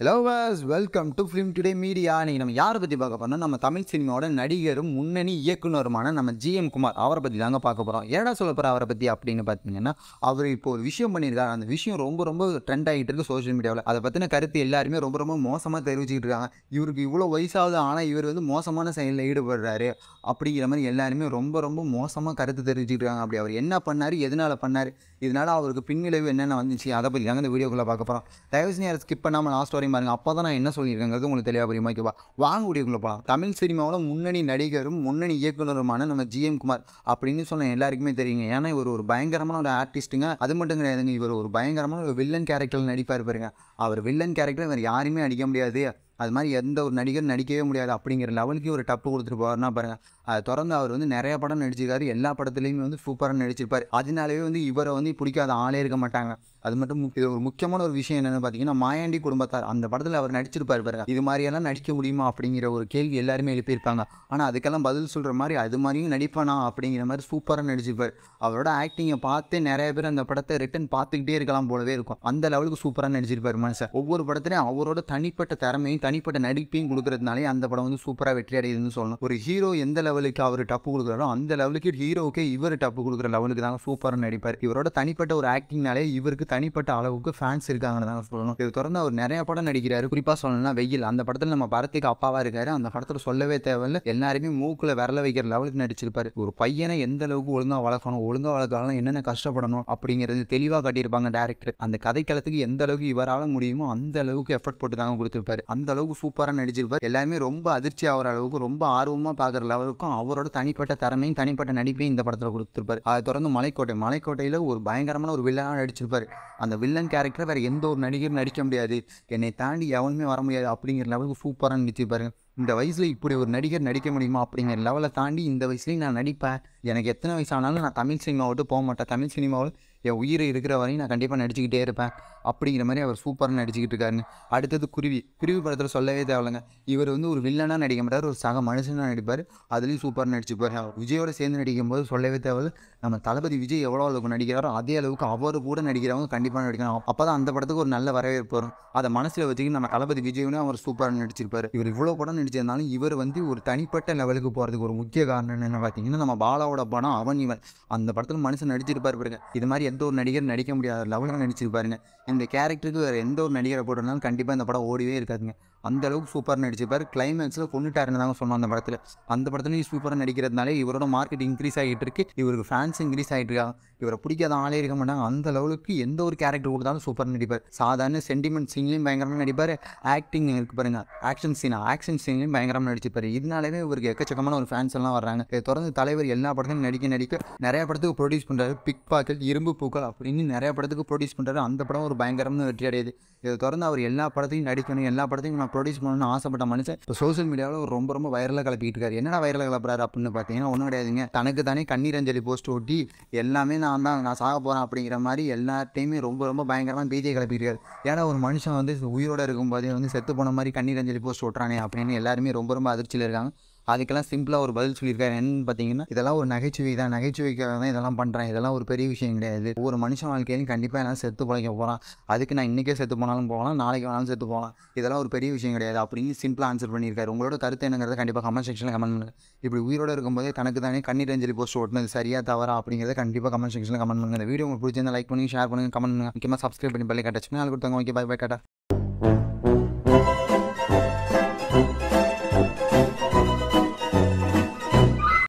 hello வாஸ் welcome to film today media இன்றைக்கி நம்ம யாரை பற்றி பார்க்க போனால் நம்ம தமிழ் சினிமாவோட நடிகரும் முன்னணி இயக்குனருமான நம்ம ஜிஎம் குமார் அவரை பற்றி தாங்க பார்க்க போகிறோம் ஏடா சொல்ல போகிற அவரை பற்றி அப்படின்னு பார்த்தீங்கன்னா அவர் இப்போ ஒரு விஷயம் பண்ணியிருக்காரு அந்த விஷயம் ரொம்ப ரொம்ப ட்ரெண்ட் ஆகிட்டு இருக்குது சோஷியல் மீடியாவில் அதை பற்றின கருத்து எல்லாருமே ரொம்ப ரொம்ப மோசமாக தெரிவிச்சிக்கிட்டு இருக்காங்க இவருக்கு இவ்வளோ வயசாகுது ஆனால் இவர் வந்து மோசமான செயலில் ஈடுபடுறாரு அப்படிங்கிற மாதிரி எல்லாருமே ரொம்ப ரொம்ப மோசமாக கருத்து தெரிவிச்சிக்கிட்டு இருக்காங்க அப்படி அவர் என்ன பண்ணார் எதனால் பண்ணார் இதனால் அவருக்கு பின்விளைவு என்னென்ன வந்துச்சு அதை பற்றி தாங்க இந்த வீடியோக்குள்ளே பார்க்க போகிறோம் தயவுசெய்து ஸ்கிப் பண்ணாமல் லாஸ்ட் வரைக்கும் பாருங்க பாருங்கள் அப்போ தான் நான் என்ன சொல்லியிருக்கேங்கிறது உங்களுக்கு தெளிவாக புரியுமா ஓகேவா வாங்க முடியுங்களப்பா தமிழ் சினிமாவில் முன்னணி நடிகரும் முன்னணி இயக்குநருமான நம்ம ஜிஎம் குமார் அப்படின்னு சொன்ன எல்லாருக்குமே தெரியுங்க ஏன்னா இவர் ஒரு பயங்கரமான ஒரு ஆர்டிஸ்ட்டுங்க அது மட்டும் கிடையாதுங்க இவர் ஒரு பயங்கரமான ஒரு வில்லன் கேரக்டர் நடிப்பார் பாருங்க அவர் வில்லன் கேரக்டர் இவர் யாருமே அடிக்க முடியாது அது மாதிரி எந்த ஒரு நடிகர் நடிக்கவே முடியாது அப்படிங்கிற லெவலுக்கு ஒரு டப்பு கொடுத்துட்டு போவார்னா பாருங்கள் அதை தொடர்ந்து அவர் வந்து நிறைய படம் நடிச்சிருக்காரு எல்லா படத்துலையுமே வந்து சூப்பராக நடிச்சிருப்பார் அதனாலவே வந்து இவரை வந்து பிடிக்காத ஆளே இருக்க மாட்டாங்க அது மட்டும் இது ஒரு முக்கியமான ஒரு விஷயம் என்னென்னு பார்த்தீங்கன்னா மாயாண்டி குடும்பத்தார் அந்த படத்தில் அவர் நடிச்சிருப்பார் பாருங்க இது மாதிரியெல்லாம் நடிக்க முடியுமா அப்படிங்கிற ஒரு கேள்வி எல்லாருமே எழுப்பியிருப்பாங்க ஆனால் அதுக்கெல்லாம் பதில் சொல்கிற மாதிரி அது மாதிரியும் நடிப்பானா அப்படிங்கிற மாதிரி சூப்பராக நடிச்சிருப்பார் அவரோட ஆக்டிங்கை பார்த்து நிறைய பேர் அந்த படத்தை ரிட்டன் பார்த்துக்கிட்டே இருக்கலாம் போலவே இருக்கும் அந்த லெவலுக்கு சூப்பராக நடிச்சிருப்பார் மனுஷன் ஒவ்வொரு படத்துலையும் அவரோட தனிப்பட்ட திறமையும் தனிப்பட்ட நடிப்பையும் கொடுக்கறதுனாலே அந்த படம் வந்து சூப்பராக வெற்றி அடையுதுன்னு சொல்லணும் ஒரு ஹீரோ எந்த லெவலுக்கு அவர் டப்பு கொடுக்குறாரோ அந்த லெவலுக்கு ஹீரோக்கே இவர் டப்பு கொடுக்குற லெவலுக்கு தான் சூப்பராக நடிப்பார் இவரோட தனிப்பட்ட ஒரு ஆக்டிங்னாலே இவருக்கு தனிப்பட்ட அளவுக்கு ஃபேன்ஸ் இருக்காங்கன்னு தான் சொல்லணும் இது தொடர்ந்து அவர் நிறைய படம் நடிக்கிறாரு குறிப்பாக சொல்லணும்னா வெயில் அந்த படத்தில் நம்ம படத்துக்கு அப்பாவாக இருக்காரு அந்த படத்தில் சொல்லவே தேவையில்ல எல்லாருமே மூக்கில் விரல வைக்கிற லெவலுக்கு நடிச்சிருப்பாரு ஒரு பையனை எந்த அளவுக்கு ஒழுங்காக வளர்க்கணும் ஒழுங்காக வளர்க்கலாம் என்னென்ன கஷ்டப்படணும் அப்படிங்கிறது தெளிவாக காட்டியிருப்பாங்க டேரக்டர் அந்த கதைக்களத்துக்கு எந்த அளவுக்கு இவரால் முடியுமோ அந்த அளவுக்கு எஃபர்ட் போட்டு தாங்க கொடுத்துருப்பாரு அந்த அளவுக்கு சூப்பராக நடிச்சிருப்பார் எல்லாருமே ரொம்ப அதிர்ச்சி ஆகிற அளவுக்கு ரொம்ப ஆர்வமாக பார்க்குற லெவலுக்கும் அவரோட தனிப்பட்ட திறமையும் தனிப்பட்ட நடிப்பையும் இந்த படத்தில் கொடுத்துருப்பாரு அதை தொடர்ந்து மலைக்கோட்டை மலைக்கோட்டையில் ஒரு பயங்கரமான ஒரு வில்லனாக நடிச்சிருப்பார் அந்த வில்லன் கேரக்டர் வேறு எந்த ஒரு நடிகரும் நடிக்க முடியாது என்னை தாண்டி எவனுமே வர முடியாது அப்படிங்கிற லெவலுக்கு சூப்பராக நடிச்சு பாருங்க இந்த வயசில் இப்படி ஒரு நடிகர் நடிக்க முடியுமா அப்படிங்கிற லெவலை தாண்டி இந்த வயசுலேயும் நான் நடிப்பேன் எனக்கு எத்தனை வயசானாலும் நான் தமிழ் சினிமாவோட்டு போக மாட்டேன் தமிழ் சினிமாவில் என் உயிர் இருக்கிற வரையும் நான் கண்டிப்பாக நடிச்சுக்கிட்டே இருப்பேன் அப்படிங்கிற மாதிரி அவர் சூப்பராக நடிச்சுக்கிட்டு இருக்காருன்னு அடுத்தது குருவி குருவி படத்தில் சொல்லவே தேவையில்லைங்க இவர் வந்து ஒரு வில்லனாக நடிக்க மாட்டார் ஒரு சக மனுஷனாக நடிப்பார் அதுலேயும் சூப்பராக நடிச்சுப்பார் விஜயோட சேர்ந்து நடிக்கும் போது சொல்லவே தேவையில்லை நம்ம தளபதி விஜய் எவ்வளோ அளவுக்கு நடிக்கிறாரோ அதே அளவுக்கு அவர் கூட நடிக்கிறவங்க கண்டிப்பாக நடிக்கணும் அப்போ தான் அந்த படத்துக்கு ஒரு நல்ல வரவேற்பு வரும் அதை மனசில் வச்சுக்கிட்டு நம்ம தளபதி விஜயனும் அவர் சூப்பராக நடிச்சிருப்பார் இவர் இவ்வளோ படம் நடிச்சிருந்தாலும் இவர் வந்து ஒரு தனிப்பட்ட லெவலுக்கு போகிறதுக்கு ஒரு முக்கிய காரணம் என்ன பார்த்தீங்கன்னா நம்ம பாலாவோட படம் அவன் இவன் அந்த படத்தில் மனுஷன் நடிச்சிருப்பார் பாருங்க இது மாதிரி எந்த ஒரு நடிகர் நடிக்க முடியாத லெவலில் நடிச்சிருப்பாருங்க இந்த கேரக்டருக்கு வேறு எந்த ஒரு நடிகரை போட்டிருந்தாலும் கண்டிப்பாக இந்த படம் ஓடிவே இருக்காதுங்க அந்த அளவுக்கு சூப்பராக நடிச்சிருப்பார் கிளைமேக்ஸில் கொண்டுட்டாருன்னு தாங்க சொன்னோம் அந்த படத்தில் அந்த படத்துலையும் சூப்பராக நடிக்கிறதுனாலே இவரோட மார்க்கெட் இன்க்ரீஸ் ஆகிட்டு இருக்கு இவருக்கு ஃபேன்ஸ் இன்க்ரீஸ் ஆகிட்டு இருக்காங்க இவரை பிடிக்காத ஆளே இருக்க மாட்டாங்க அந்த லெவலுக்கு எந்த ஒரு கேரக்டர் கொடுத்தாலும் சூப்பர் நடிப்பார் சாதாரண சென்டிமெண்ட் சீன்லையும் பயங்கரமாக நடிப்பார் ஆக்டிங் இருக்கு பாருங்க ஆக்ஷன் சீனா ஆக்ஷன் சீன்லையும் பயங்கரமாக நடிச்சிருப்பார் இதனாலவே இவருக்கு எக்கச்சக்கமான ஒரு ஃபேன்ஸ் எல்லாம் வர்றாங்க இதை தொடர்ந்து தலைவர் எல்லா படத்தையும் நடிக்க நடிக்க நிறைய படத்துக்கு ப்ரொடியூஸ் பண்ணுறாரு பிக் பாக்கெட் இரும்பு பூக்கள் அப்படின்னு நிறைய படத்துக்கு ப்ரொடியூஸ் பண்ணுறாரு அந்த படம் ஒரு பயங்கரம்னு வெற்றி அடையுது இதை தொடர்ந்து அவர் எல்லா படத்தையும் நடிக்கணும் எல்லா படத்தையும் நான் ப்ரொடியூஸ் பண்ணணும்னு ஆசைப்பட்ட மனுஷன் இப்போ சோசியல் மீடியாவில் ரொம்ப ரொம்ப வைரலாக கலப்பிக்கிட்டு இருக்காரு என்னடா வைரலாக கலப்புறாரு அப்படின்னு பார்த்தீங்கன்னா ஒன்றும் கிடையாதுங்க தனக்கு தானே கண்ணீர் அஞ்சலி போஸ்ட் ஓட்டி எல்லாமே நான் நான் தான் நான் சாக போகிறேன் அப்படிங்கிற மாதிரி எல்லாத்தையுமே ரொம்ப ரொம்ப பயங்கரமாக பீதியை கிளப்பிக்கிறார் ஏன்னா ஒரு மனுஷன் வந்து உயிரோடு இருக்கும்போதே வந்து செத்து போன மாதிரி கண்ணீர் அஞ்சலி போஸ்ட் ஓட்டுறானே அப்படின்னு எல்லாருமே ரொம்ப ரொம்ப அதிர்ச்சியில் இருக்காங்க அதுக்கெல்லாம் சிம்பிளாக ஒரு பதில் சொல்லியிருக்காரு என்னன்னு பார்த்தீங்கன்னா இதெல்லாம் ஒரு நகைச்சுவை தான் நகைச்சுவைக்காக தான் இதெல்லாம் பண்ணுறேன் இதெல்லாம் ஒரு பெரிய விஷயம் கிடையாது ஒரு மனுஷன் வாழ்க்கையிலும் கண்டிப்பாக எல்லாம் செத்து பிழைக்க போகிறான் அதுக்கு நான் இன்றைக்கே செத்து போனாலும் போகலாம் நாளைக்கு வேணாலும் செத்து போகலாம் இதெல்லாம் ஒரு பெரிய விஷயம் கிடையாது அப்படின்னு சிம்பிளாக ஆன்சர் பண்ணியிருக்காரு உங்களோட கருத்து என்னங்கிறத கண்டிப்பாக கமெண்ட் செக்ஷனில் கமெண்ட் பண்ணுங்கள் இப்படி உயிரோடு இருக்கும்போதே தனக்கு தானே கண்ணீர் அஞ்சலி போஸ்ட் ஓட்டினது சரியாக தவறா அப்படிங்கிறத கண்டிப்பாக கமெண்ட் செக்ஷனில் கமெண்ட் பண்ணுங்கள் இந்த வீடியோ உங்களுக்கு பிடிச்சிருந்தா லைக் பண்ணுங்கள் ஷேர் பண்ணுங்கள் கமெண்ட் பண்ணுங்கள் முக்கியமாக சப்ஸ்கிரைப் பண்ணி பண்ணி கட்டச்சுன்னா அது கொடுத்தாங்க ஓகே பை பை கட்டா